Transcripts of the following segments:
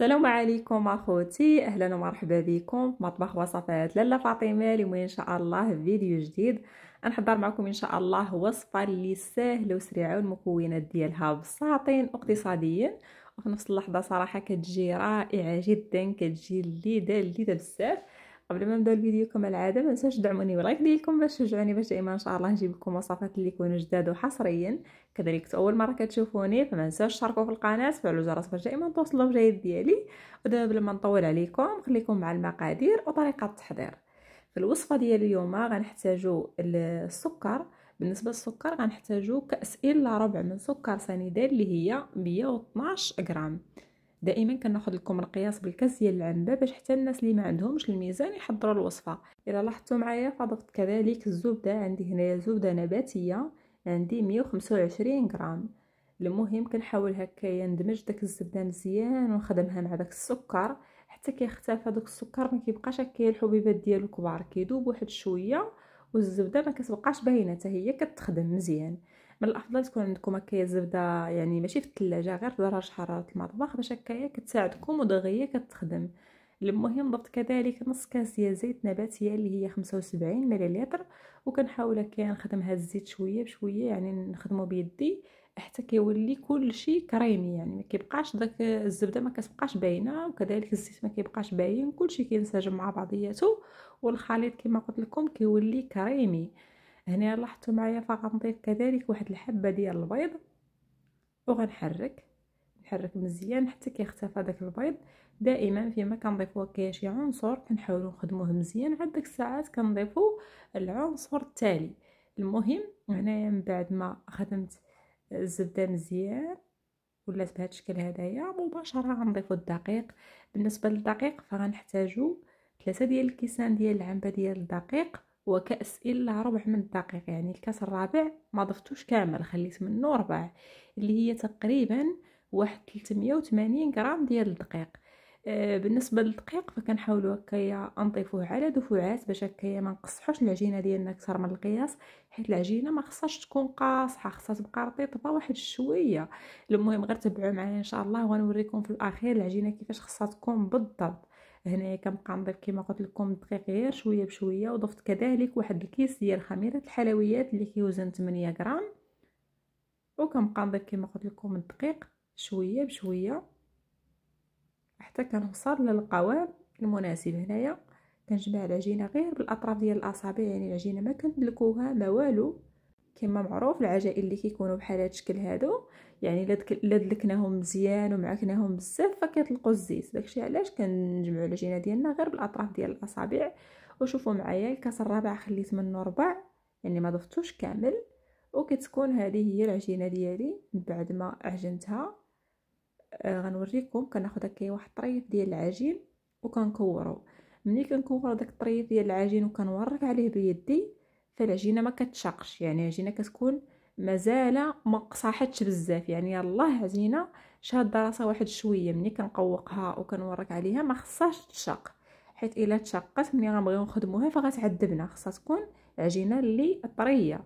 السلام عليكم اخوتي اهلا ومرحبا بكم في مطبخ وصفات لاله فاطمه اليوم ان شاء الله فيديو جديد نحضر معكم ان شاء الله وصفه اللي ساهله وسريعه والمكونات ديالها بساطين اقتصاديا وفي نفس اللحظه صراحه كتجي رائعه جدا كتجي لذيذه لذيذه بزاف قبل ما نبدا الفيديو كما العاده ما ننساوش تدعموني باللايك ديالكم باش تشجعوني باش دائما ان شاء الله نجيب لكم وصفات اللي يكونوا جداد وحصريا كذلك اول مره كتشوفوني فما ننساوش تشاركوا في القناه تفعلوا الجرس باش دائما توصلوا الجديد ديالي ودابا بلا ما نطول عليكم خليكم مع المقادير وطريقه التحضير في الوصفه ديال اليوم غنحتاجوا السكر بالنسبه للسكر غنحتاجوا كاس الا ربع من سكر سنيده اللي هي 112 غرام دائما كناخذ لكم القياس بالكاس ديال العنبه باش حتى الناس اللي ما عندهمش الميزان يحضروا الوصفه الا لاحظتوا معايا فضفت كذلك الزبده عندي هنايا زبده نباتيه عندي 125 غرام المهم كنحاول هكايا ندمج داك الزبده مزيان ونخدمها مع داك السكر حتى كيختلف داك السكر ما كيبقاش هكايا الحبيبات ديالو كبار كيذوب واحد شويه والزبده ما كتبقاش باينه حتى هي كتخدم مزيان من الافضل تكون عندكم هكايا الزبده يعني ماشي في الثلاجه غير في درجه حراره المطبخ باش هكايا كتساعدكم ودغيا كتخدم المهم ضبط كذلك نص كاس ديال زيت نباتيه اللي هي 75 مليلتر وكنحاول هكايا نخدم هاد الزيت شويه بشويه يعني نخدمه بيدي حتى كيولي كلشي كريمي يعني ما كيبقاش داك الزبده ما كتبقاش باينه وكذلك الزيت ما كيبقاش باين كلشي كينسجم مع بعضياته والخليط كما قلت لكم كيولي كريمي هنا لاحظتوا معايا فغنضيف كذلك واحد الحبه ديال البيض وغنحرك نحرك مزيان حتى كيختفى داك البيض دائما فيما كنضيفوا كاين شي عنصر كنحاولوا نخدموه مزيان عاد ديك الساعات كنضيفوا العنصر التالي المهم هنايا من بعد ما خدمت الزبده مزيان ولات بهذا الشكل هدايا مباشره غنضيفوا الدقيق بالنسبه للدقيق فغنحتاجو ثلاثه ديال الكيسان ديال العنبه ديال الدقيق هو كأس إلا ربع من الدقيق يعني الكأس الرابع ما ضفتوش كامل خليت منه ربع اللي هي تقريبا واحد 380 غرام ديال الدقيق آه، بالنسبه للدقيق فكنحاولو هكايا نضيفوه على دفوعات باش هكايا ما نقصحوش العجينه ديالنا كثر من القياس حيت العجينه ما خصهاش تكون قاصحه خصها تبقى رطيبه واحد شويه المهم غير تبعوا معايا ان شاء الله ونوريكم في الاخير العجينه كيفاش خصها تكون بالضبط هنايا كنبقى نضيف كما قلت لكم الدقيق غير شويه بشويه وضفت كذلك واحد الكيس ديال خميره الحلويات اللي كيوزن 8 غرام وكنبقى نضيف كما قلت لكم الدقيق شويه بشويه حتى كنوصل للقوام المناسب هنايا كنجمع العجينه غير بالاطراف ديال الاصابع يعني العجينه ما كندلكوها ما والو كما معروف العجائن اللي كيكونوا بحال هذا الشكل هادو يعني الا دلكناهم مزيان ومعكناهم بزاف فكيطلقوا الزيت داكشي علاش كنجمعوا العجينه ديالنا غير بالاطراف ديال الاصابع وشوفوا معايا الكاس الرابع خليت منه ربع يعني ما ضفتوش كامل وكتكون هذه هي العجينه ديالي من بعد ما عجنتها آه غنوريكم كناخذ هكا واحد الطريف ديال العجين وكنكورو ملي كنكور داك الطريف ديال العجين وكنورك عليه بيدي فالعجينه ما كتشقش يعني العجينه كتكون مازال ما قصحتش بزاف يعني الله عجينه شاده راسها واحد شويه ملي كنقوقها وكنورك عليها ما خصهاش تشق حيت الا تشقت ملي غنبغيو نخدموها فغتعذبنا خصها تكون عجينه اللي طريه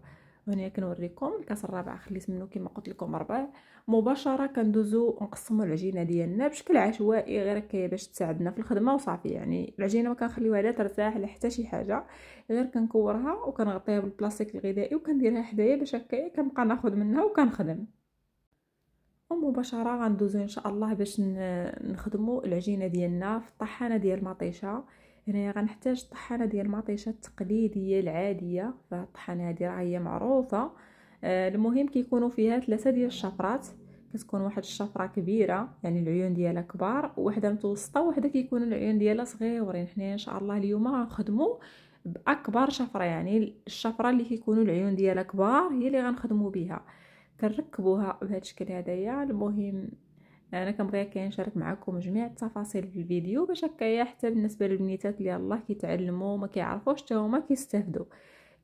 وهنا كنوريكم الكاس الرابع خليت منه كما قلت لكم ربع مباشره كندوزو نقسموا العجينه ديالنا بشكل عشوائي غير هكا باش تساعدنا في الخدمه وصافي يعني العجينه ما كنخليوها لا ترتاح لا حتى شي حاجه غير كنكورها وكنغطيها بالبلاستيك الغذائي وكنديرها حدايا باش هكا كنبقى ناخذ منها وكنخدم ومباشره غندوزو ان شاء الله باش نخدموا العجينه ديالنا في الطحانه ديال المطيشه هنايا غنحتاج الطحانه ديال المطيشه التقليديه العاديه فالطحانه هذه راه هي معروفه آه المهم كيكونوا فيها ثلاثه ديال الشفرات كتكون واحد الشفره كبيره يعني العيون ديالها كبار وحده متوسطه وحده كيكون العيون ديالها صغيورين حنايا ان شاء الله اليوم غنخدمو باكبر شفره يعني الشفره اللي كيكونوا العيون ديالها كبار هي اللي غنخدمو بها كنركبوها بهذا الشكل هذايا المهم انا كنبغي كنشارك معكم جميع التفاصيل في الفيديو باش هكايا حتى بالنسبه للبنيتات اللي الله كيتعلموا وما كيعرفوش حتى هما كيستافدوا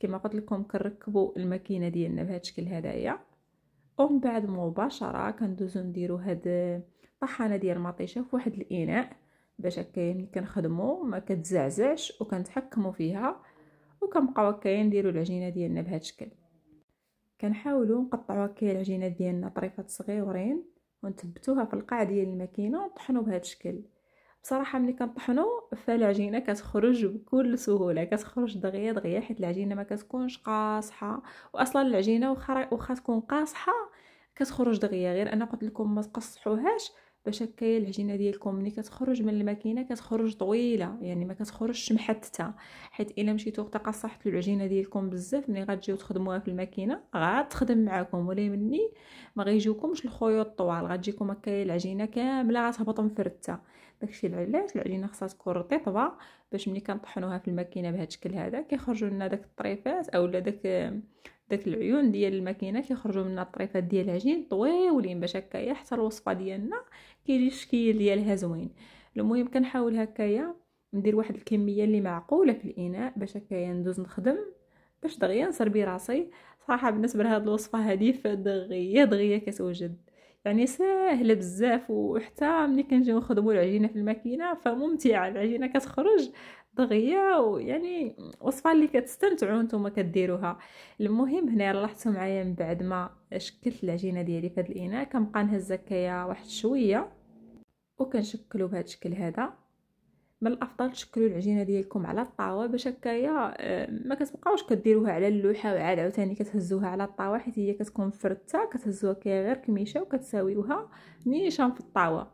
كما قلت لكم كنركبوا الماكينه ديالنا بهذا الشكل هدايا ومن بعد مباشره كندوزو نديرو هاد طحانه ديال المطيشه في واحد الاناء باش هكايا ملي يعني كنخدمو ما كتزعزعش وكنتحكمو فيها وكنبقاو هكايا نديرو العجينه ديالنا بهذا الشكل كنحاولوا نقطعوا هكايا العجينه ديالنا طريفات صغيورين ونثبتوها في القاع ديال الماكينه ونطحنوا بهذا الشكل بصراحه ملي كنطحنو فالعجينه كتخرج بكل سهوله كتخرج دغيا دغيا حيت العجينه ما كتكونش قاصحه واصلا العجينه واخا تكون قاصحه كتخرج دغيا غير انا قلت لكم ما تقصحوهاش باش هكايا العجينه ديالكم ملي كتخرج من الماكينه كتخرج طويله يعني ما كتخرجش محتته حيت الا مشيتو تقصحت العجينه ديالكم بزاف ملي غتجيو تخدموها في الماكينه غتخدم معاكم ولا مني ما غيجيوكمش الخيوط طوال غتجيكم هكايا العجينه كامله غتهبط مفرته داكشي علاش العجينه خاصها تكون رطيبه باش ملي كنطحنوها في الماكينه بهذا الشكل هذا كيخرجوا لنا داك الطريفات اولا داك داك العيون ديال الماكينه كيخرجوا منها الطريفات ديال العجين طويولين باش هكايا حتى الوصفه ديالنا كيجي الشكل ديالها زوين المهم كنحاول هكايا ندير واحد الكميه اللي معقوله في الاناء باش هكايا ندوز نخدم باش دغيا نسربي راسي صراحه بالنسبه لهاد الوصفه هذه فدغيا دغيا كتوجد يعني ساهله بزاف وحتى ملي كنجيو نخدموا العجينه في الماكينه فممتعه العجينه كتخرج دغيا ويعني وصفه اللي كتستمتعوا نتوما كديروها المهم هنا لاحظتوا معايا من بعد ما شكلت العجينه ديالي في هذا الاناء كنبقى نهز واحد شويه وكنشكلو بهذا الشكل هذا من الافضل تشكلوا العجينه ديالكم على الطاوه باش هكايا آه، ما كتبقاوش كديروها على اللوحه وعاد عاوتاني كتهزوها على الطاوه حيت هي كتكون فرتة كتهزوها كي غير كميشه وكتساويوها نيشان في الطاوه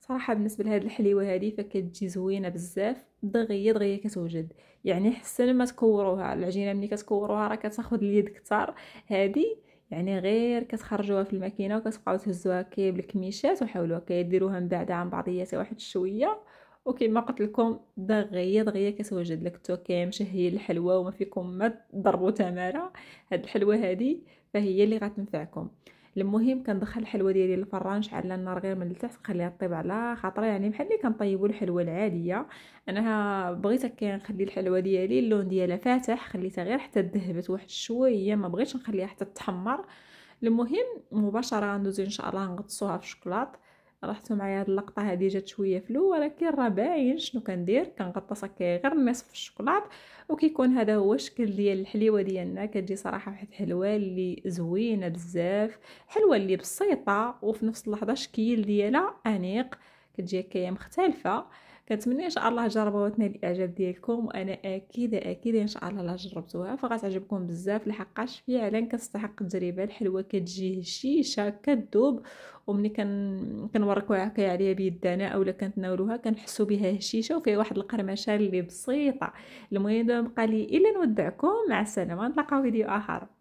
صراحه بالنسبه لهاد الحليوه هذه فكتجي زوينه بزاف دغيا دغيا كتوجد يعني حسن ما تكوروها العجينه ملي كتكوروها راه كتاخذ اليد كثار هذه يعني غير كتخرجوها في الماكينه وكتبقاو تهزوها كي بالكميشات وحاولوها كيديروها من بعد عن بعضياتها واحد شويه وكما قلت لكم دغيا دغيا كتوجد لك التوكيم شهي الحلوى وما فيكم ما تضربوا تماره هاد الحلوى هادي فهي اللي غتنفعكم المهم كندخل الحلوى ديالي للفران نشعل النار غير من التحت نخليها طيب على خاطر يعني بحال اللي كنطيبوا الحلوى العاديه انا بغيت هكا نخلي الحلوى ديالي اللون ديالها فاتح خليتها غير حتى ذهبت واحد شويه ما بغيتش نخليها حتى تحمر المهم مباشره ندوزو ان شاء الله نغطسوها في الشوكولاته رحتو معايا هاد اللقطه هادي جات شويه فلو ولكن راه باين شنو كندير كنغطس هكا غير النصف الشوكولاط وكيكون هذا هو الشكل ديال الحليوه ديالنا كتجي صراحه واحد الحلوه اللي زوينه بزاف حلوه اللي بسيطه وفي نفس اللحظه الشكل ديالها انيق كتجي هكايا مختلفه كنتمنى ان شاء الله تجربوها وتنال الاعجاب ديالكم وانا اكيده اكيده ان شاء الله لا جربتوها فغتعجبكم بزاف لحقاش فعلا كتستحق التجربه الحلوه كتجي هشيشه كتذوب ومني كن كنوركوها عليها بيدنا اولا كنتناولوها كنحسو بها هشيشه وفيها واحد القرمشه اللي بسيطه المهم بقى لي الا نودعكم مع السلامه نتلاقاو فيديو اخر